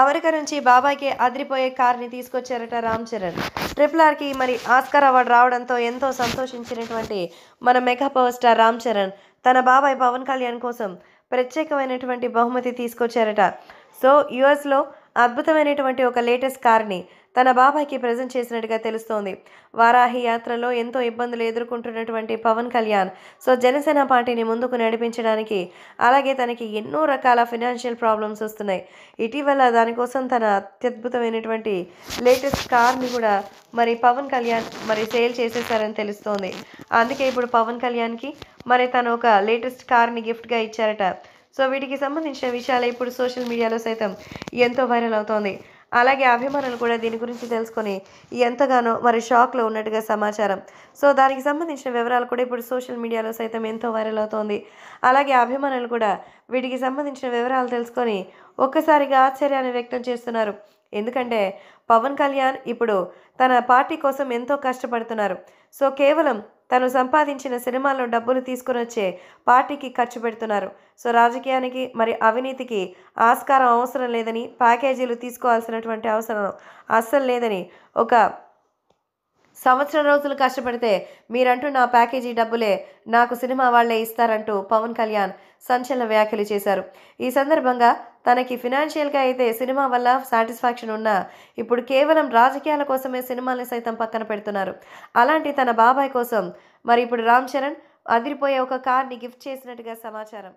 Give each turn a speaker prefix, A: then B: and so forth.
A: America నుంచి బాబాయ్కి అదిరిపోయే కార్ని తీసుకొచ్చారట రామ్ చరణ్ ట్రిపుల్ ఆర్కి మరి ఆస్కార్ అవార్డు రావడంతో ఎంతో సంతోషించినటువంటి మన mega power star Ram Charan తన బాబాయ్ పవన్ కళ్యాణ్ కోసం ప్రత్యేకమైనటువంటి బహుమతి తీసుకొచ్చారట సో యుఎస్లో అద్భుతమైనటువంటి ఒక లేటెస్ట్ కార్ని తన బాబాయ్కి ప్రజెంట్ చేసినట్టుగా తెలుస్తోంది వారాహి యాత్రలో ఎంతో ఇబ్బందులు ఎదుర్కొంటున్నటువంటి పవన్ కళ్యాణ్ సో జనసేన పార్టీని ముందుకు నడిపించడానికి అలాగే తనకి ఎన్నో రకాల ఫినాన్షియల్ ప్రాబ్లమ్స్ వస్తున్నాయి ఇటీవల దానికోసం తన అత్యద్భుతమైనటువంటి లేటెస్ట్ కార్ని కూడా మరి పవన్ కళ్యాణ్ మరి సేల్ చేసేసారని తెలుస్తోంది అందుకే ఇప్పుడు పవన్ కళ్యాణ్కి మరి తను ఒక లేటెస్ట్ కార్ని గిఫ్ట్గా ఇచ్చారట సో వీటికి సంబంధించిన విషయాలు ఇప్పుడు సోషల్ మీడియాలో సైతం ఎంతో వైరల్ అవుతోంది అలాగే అభిమానులు కూడా దీని గురించి తెలుసుకొని ఎంతగానో మరి షాక్లో ఉన్నట్టుగా సమాచారం సో దానికి సంబంధించిన వివరాలు కూడా ఇప్పుడు సోషల్ మీడియాలో సైతం ఎంతో వైరల్ అవుతోంది అలాగే అభిమానులు కూడా వీటికి సంబంధించిన వివరాలు తెలుసుకొని ఒక్కసారిగా ఆశ్చర్యాన్ని వ్యక్తం చేస్తున్నారు ఎందుకంటే పవన్ కళ్యాణ్ ఇప్పుడు తన పార్టీ కోసం ఎంతో కష్టపడుతున్నారు సో కేవలం తను సంపాదించిన సినిమాల్లో డబ్బులు తీసుకుని వచ్చే పార్టీకి ఖర్చు పెడుతున్నారు సో రాజకీయానికి మరి అవినీతికి ఆస్కారం అవసరం లేదని ప్యాకేజీలు తీసుకోవాల్సినటువంటి అవసరం అస్సలు లేదని ఒక సంవత్సరం రోజులు కష్టపడితే మీరంటూ నా ప్యాకేజీ డబ్బులే నాకు సినిమా వాళ్లే ఇస్తారంటూ పవన్ కళ్యాణ్ సంచలన వ్యాఖ్యలు చేశారు ఈ సందర్భంగా తనకి ఫినాన్షియల్గా అయితే సినిమా వల్ల సాటిస్ఫాక్షన్ ఉన్నా ఇప్పుడు కేవలం రాజకీయాల కోసమే సినిమాల్ని సైతం పక్కన పెడుతున్నారు అలాంటి తన బాబాయ్ కోసం మరి ఇప్పుడు రామ్ చరణ్ అదిరిపోయే ఒక కార్ని గిఫ్ట్ చేసినట్టుగా సమాచారం